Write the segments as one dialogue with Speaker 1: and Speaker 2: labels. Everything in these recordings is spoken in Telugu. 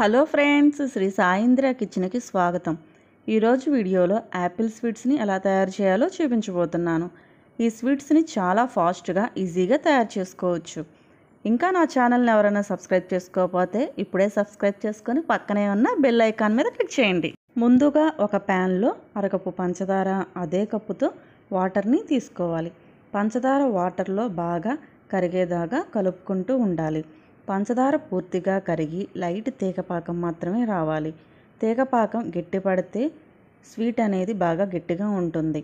Speaker 1: హలో ఫ్రెండ్స్ శ్రీ సాయింద్ర కిచెన్కి స్వాగతం ఈరోజు వీడియోలో యాపిల్ స్వీట్స్ని ఎలా తయారు చేయాలో చూపించబోతున్నాను ఈ స్వీట్స్ని చాలా ఫాస్ట్గా ఈజీగా తయారు చేసుకోవచ్చు ఇంకా నా ఛానల్ని ఎవరైనా సబ్స్క్రైబ్ చేసుకోకపోతే ఇప్పుడే సబ్స్క్రైబ్ చేసుకొని పక్కనే ఉన్న బెల్ ఐకాన్ మీద క్లిక్ చేయండి ముందుగా ఒక ప్యాన్లో అరకప్పు పంచదార అదే కప్పుతో వాటర్ని తీసుకోవాలి పంచదార వాటర్లో బాగా కరిగేదాగా కలుపుకుంటూ ఉండాలి పంచదార పూర్తిగా కరిగి లైట్ తేగపాకం మాత్రమే రావాలి తీగపాకం గట్టి పడితే స్వీట్ అనేది బాగా గట్టిగా ఉంటుంది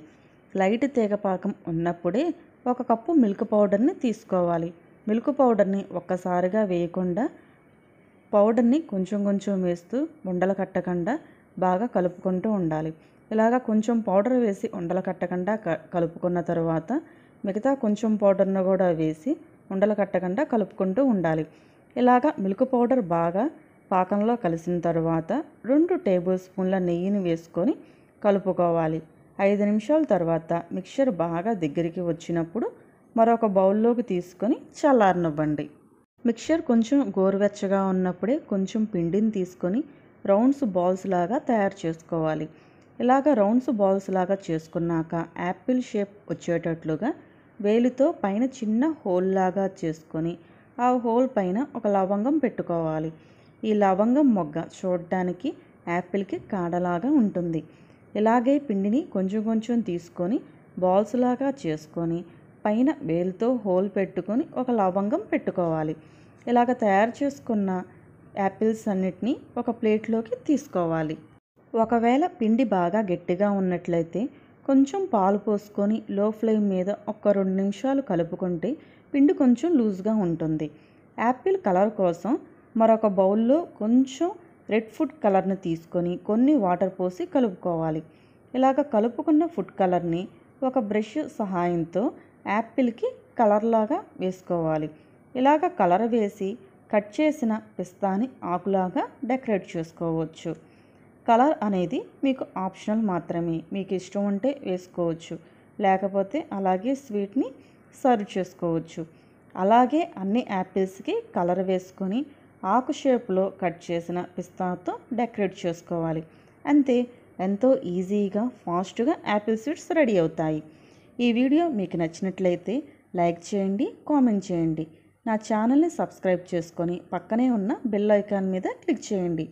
Speaker 1: లైట్ తీగపాకం ఉన్నప్పుడే ఒక కప్పు మిల్క్ పౌడర్ని తీసుకోవాలి మిల్క్ పౌడర్ని ఒక్కసారిగా వేయకుండా పౌడర్ని కొంచెం కొంచెం వేస్తూ ఉండలు కట్టకుండా బాగా కలుపుకుంటూ ఉండాలి ఇలాగ కొంచెం పౌడర్ వేసి ఉండలు కట్టకుండా కలుపుకున్న తర్వాత మిగతా కొంచెం పౌడర్ను కూడా వేసి ఉండలు కట్టకుండా కలుపుకుంటూ ఉండాలి ఇలాగ మిల్క్ పౌడర్ బాగా పాకంలో కలిసిన తర్వాత రెండు టేబుల్ స్పూన్ల నెయ్యిని వేసుకొని కలుపుకోవాలి ఐదు నిమిషాల తర్వాత మిక్చర్ బాగా దగ్గరికి వచ్చినప్పుడు మరొక బౌల్లోకి తీసుకొని చల్లారనివ్వండి మిక్చర్ కొంచెం గోరువెచ్చగా ఉన్నప్పుడే కొంచెం పిండిని తీసుకొని రౌండ్స్ బాల్స్ లాగా తయారు చేసుకోవాలి ఇలాగ రౌండ్స్ బాల్స్ లాగా చేసుకున్నాక యాపిల్ షేప్ వచ్చేటట్లుగా వేలితో పైన చిన్న హోల్ లాగా చేసుకొని ఆ హోల్ పైన ఒక లవంగం పెట్టుకోవాలి ఈ లవంగం మొగ్గ చూడడానికి యాపిల్కి కాడలాగా ఉంటుంది ఇలాగే పిండిని కొంచెం కొంచెం తీసుకొని బాల్స్ లాగా చేసుకొని పైన వేలుతో హోల్ పెట్టుకొని ఒక లవంగం పెట్టుకోవాలి ఇలాగ తయారు చేసుకున్న యాపిల్స్ అన్నిటినీ ఒక ప్లేట్లోకి తీసుకోవాలి ఒకవేళ పిండి బాగా గట్టిగా ఉన్నట్లయితే కొంచెం పాలు పోసుకొని లో ఫ్లేమ్ మీద ఒక రెండు నిమిషాలు కలుపుకుంటే పిండి కొంచెం లూజ్గా ఉంటుంది యాపిల్ కలర్ కోసం మరొక బౌల్లో కొంచెం రెడ్ ఫుడ్ కలర్ని తీసుకొని కొన్ని వాటర్ పోసి కలుపుకోవాలి ఇలాగ కలుపుకున్న ఫుడ్ కలర్ని ఒక బ్రష్ సహాయంతో యాపిల్కి కలర్లాగా వేసుకోవాలి ఇలాగ కలర్ వేసి కట్ చేసిన పిస్తాని ఆకులాగా డెకరేట్ చేసుకోవచ్చు కలర్ అనేది మీకు ఆప్షనల్ మాత్రమే మీకు ఇష్టం ఉంటే వేసుకోవచ్చు లేకపోతే అలాగే స్వీట్ని సర్వ్ చేసుకోవచ్చు అలాగే అన్ని యాపిల్స్కి కలర్ వేసుకొని ఆకు షేప్లో కట్ చేసిన పిస్తాతో డెకరేట్ చేసుకోవాలి అంతే ఎంతో ఈజీగా ఫాస్ట్గా యాపిల్ స్వీట్స్ రెడీ అవుతాయి ఈ వీడియో మీకు నచ్చినట్లయితే లైక్ చేయండి కామెంట్ చేయండి నా ఛానల్ని సబ్స్క్రైబ్ చేసుకొని పక్కనే ఉన్న బెల్ ఐకాన్ మీద క్లిక్ చేయండి